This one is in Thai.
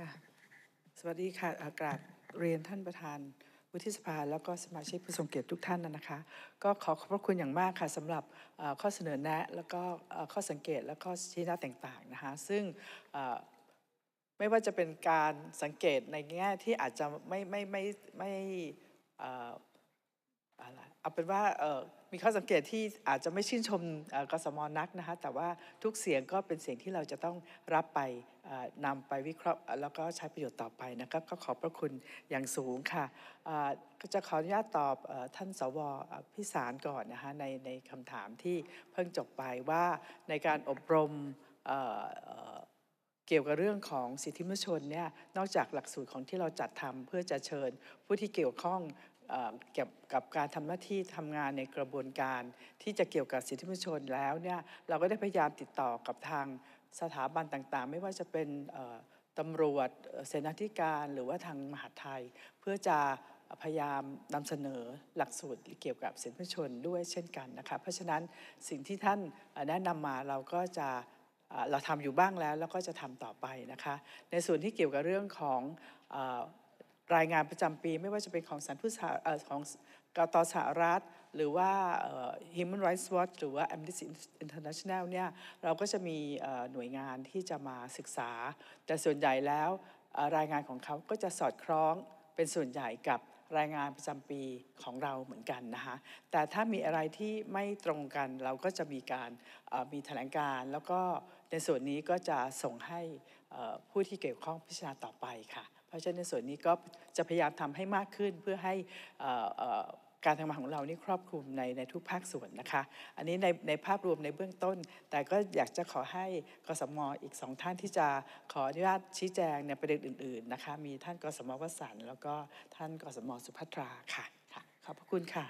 ค่ะสวัสดีค่ะอากาศเรียนท่านประธานวุฒิสภาแล้วก็สมาชิกผู้ทรงเกียรติทุกท่านนะคะ ก็ขอขอบพระคุณอย่างมากค่ะสำหรับข้อเสนอแนะ แล้วก็ข้อสังเกตและข้อชี้แนะต่างๆนะคะ ซึ่งไม่ว่าจะเป็นการสังเกตในแง่ที่อาจจะไม่ไม่ไม่ไม่อะไรเอาเป็นว่ามีข้อสังเกตที่อาจจะไม่ชื่นชมกสมนักนะคะแต่ว่าทุกเสียงก็เป็นเสียงที่เราจะต้องรับไปนำไปวิเคราะห์ แล้วก็ใช้ประโยชน์ต่อไปนะครับก็ขอบพระคุณอย่างสูง ค่ะก็จะขออนุญาตตอบท่านสวพิสารก่อนนะคะในในคำถามที่เพิ่งจบไปว่าในการอบรมเกี่ยวกับเรื่องของสิทธิมนุษยชนเนี่ยนอกจากหลักสูตรของที่เราจัดทำ เพื่อจะเชิญผู้ที่เกี่ยวข้องเกี่ยวกับการทำหน้าที่ทำงานในกระบวนการที่จะเกี่ยวกับสิทธิมนุษยชนแล้วเนี่ยเราก็ได้พยายามติดต่อกับทางสถาบันต่างๆ ไม่ว่าจะเป็นตำรวจเสนาธิการ หรือว่าทางมหาไทย เพื่อจะพยายามนำเสนอหลักสูตรเกี่ยวกับสิทธิมนุษยชนด้วยเช่นกันนะคะเพราะฉะนั้นสิ่งที่ท่านแนะนำมาเราก็จะเราทำอยู่บ้างแล้วแล้วก็จะทำต่อไปนะคะ ในส่วนที่เกี่ยวกับเรื่องของรายงานประจำปีไม่ว่าจะเป็นของสารผู้ของกตสหรัฐ หรือว่า Human Rights Watch หรือว่า Amnesty International เนี่ย เราก็จะมีหน่วยงานที่จะมาศึกษา แต่ส่วนใหญ่แล้วรายงานของเขาก็จะสอดคล้องเป็นส่วนใหญ่กับรายงานประจำปีของเราเหมือนกันนะคะแต่ถ้ามีอะไรที่ไม่ตรงกันเราก็จะมีการมีแถลงการ แล้วก็ในส่วนนี้ก็จะส่งให้ผู้ที่เกี่ยวข้องพิจารณาต่อไปค่ะ เพราะฉะนั้นในส่วนนี้ก็จะพยายามทำให้มากขึ้นเพื่อให้การทำงานของเรานี่ครอบคลุมในในทุกภาคส่วนนะคะ อันนี้ในในภาพรวมในเบื้องต้น แต่ก็อยากจะขอให้กสมออีกสองท่านที่จะขออนุญาตชี้แจงในประเด็นอื่น ๆนะคะ มีท่านกสมวสันแล้วก็ท่านกสมสุภัทราค่ะ ขอบพระคุณค่ะ